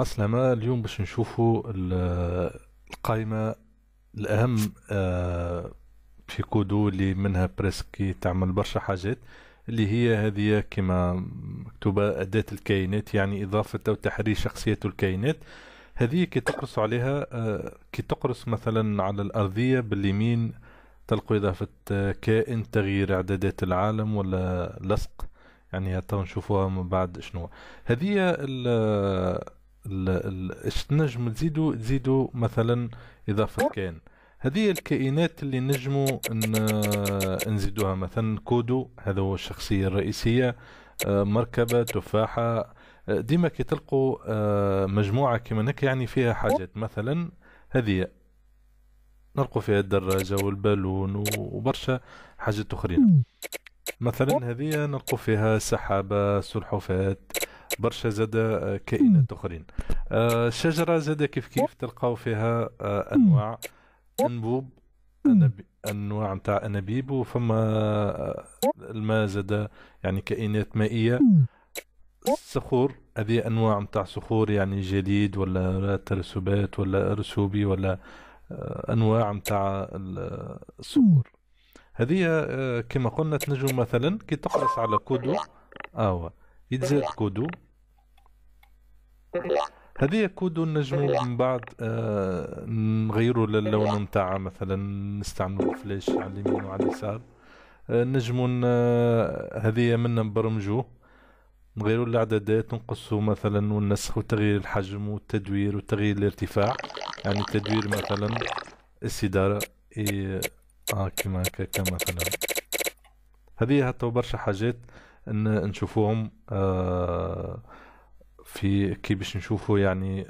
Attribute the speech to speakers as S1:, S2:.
S1: اصلا اليوم باش نشوفوا القائمه الاهم آه، في كودو اللي منها بريسكي تعمل برشا حاجات اللي هي هذه كما مكتوبة أداة الكائنات يعني إضافة أو تحرير شخصية الكائنات هذه كي تقرص عليها آه، كي تقرص مثلا على الأرضية باليمين تلقوا إضافة آه، كائن تغيير إعدادات العالم ولا لصق يعني هتا نشوفوها من بعد شنو هذه اش تنجم تزيدوا تزيدوا مثلا اضافه كائن هذه الكائنات اللي نجموا آه، نزيدوها مثلا كودو هذا هو الشخصيه الرئيسيه آه، مركبه تفاحه آه، ديما كي تلقوا مجموعه كيما هكا يعني فيها حاجات مثلا هذه نلقوا فيها الدراجه والبالون وبرشا حاجات اخرين أمم. مثلا هذه نلقوا فيها سحابه سلحفات برشا زاد آه، كائنات اخرين الشجره آه، زاد كيف كيف تلقاو فيها آه، انواع انبوب انواع نتاع انابيب وفما الماء زاد يعني كائنات مائيه الصخور هذه انواع نتاع صخور يعني جليد ولا ترسبات ولا رسوبي ولا انواع نتاع الصخور هذه كما قلنا تنجم مثلا كي تقرص على كودو اوا آه يتزاد كودو هذه كودو نجمو من بعد آه نغيرو للون نتاع مثلا نستعملو فلاش على اليمين وعلى اليسار آه نجمو هذه منا نبرمجو نغيرو الاعدادات نقصو مثلا والنسخ وتغيير الحجم والتدوير وتغيير الارتفاع يعني تدوير مثلا السدارة إيه اه كيما هكاكا مثلا هذه هاتو برشا حاجات ان نشوفوهم آه، في كيفاش نشوفوا يعني